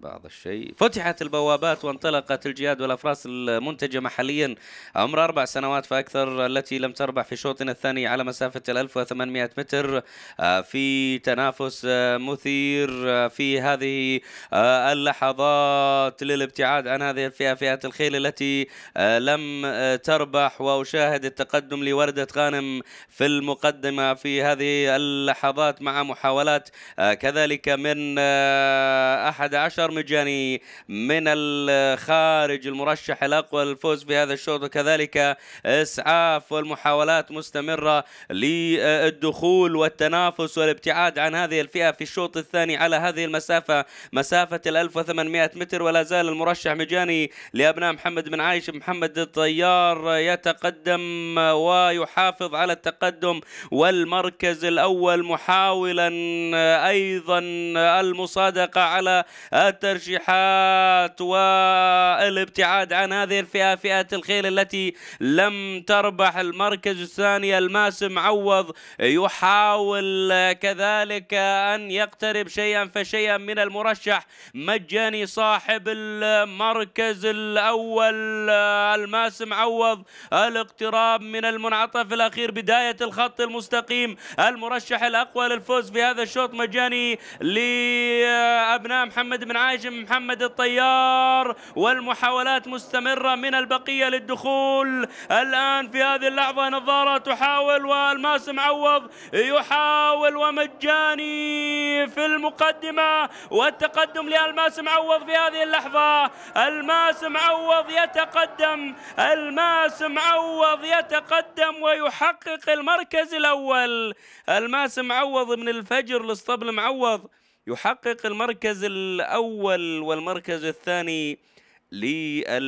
بعض الشيء فتحت البوابات وانطلقت الجهاد والأفراس المنتجة محليا عمر أربع سنوات فأكثر التي لم تربح في شوطنا الثاني على مسافة 1800 متر آه، في تنافس آه، مثير آه، في هذه اللحظات للابتعاد عن هذه الفئة فئة الخيل التي لم تربح وأشاهد التقدم لوردة غانم في المقدمة في هذه اللحظات مع محاولات كذلك من 11 مجاني من الخارج المرشح الأقوى للفوز في هذا الشوط وكذلك إسعاف والمحاولات مستمرة للدخول والتنافس والابتعاد عن هذه الفئة في الشوط الثاني على هذه المسافة مسافة ال 1800 متر ولا زال المرشح مجاني لأبناء محمد بن عايش محمد الطيار يتقدم ويحافظ على التقدم والمركز الأول محاولا أيضا المصادقة على الترجيحات الترشيحات والابتعاد عن هذه الفئة فئة الخيل التي لم تربح المركز الثاني الماس معوض يحاول كذلك أن يقترب شيئا فشيئا من المرشح مجاني صاحب المركز الأول الماس معوض الاقتراب من المنعطف الأخير بداية الخط المستقيم المرشح الأقوى للفوز في هذا الشوط مجاني لي أبناء محمد بن عاجم محمد الطيار والمحاولات مستمرة من البقية للدخول الآن في هذه اللحظة نظارة تحاول والماس معوض يحاول ومجاني في المقدمة والتقدم لألماس معوض في هذه اللحظة الماس معوض يتقدم الماس معوض يتقدم ويحقق المركز الأول الماس معوض من الفجر الاسطبل معوض يحقق المركز الأول والمركز الثاني للمنتخب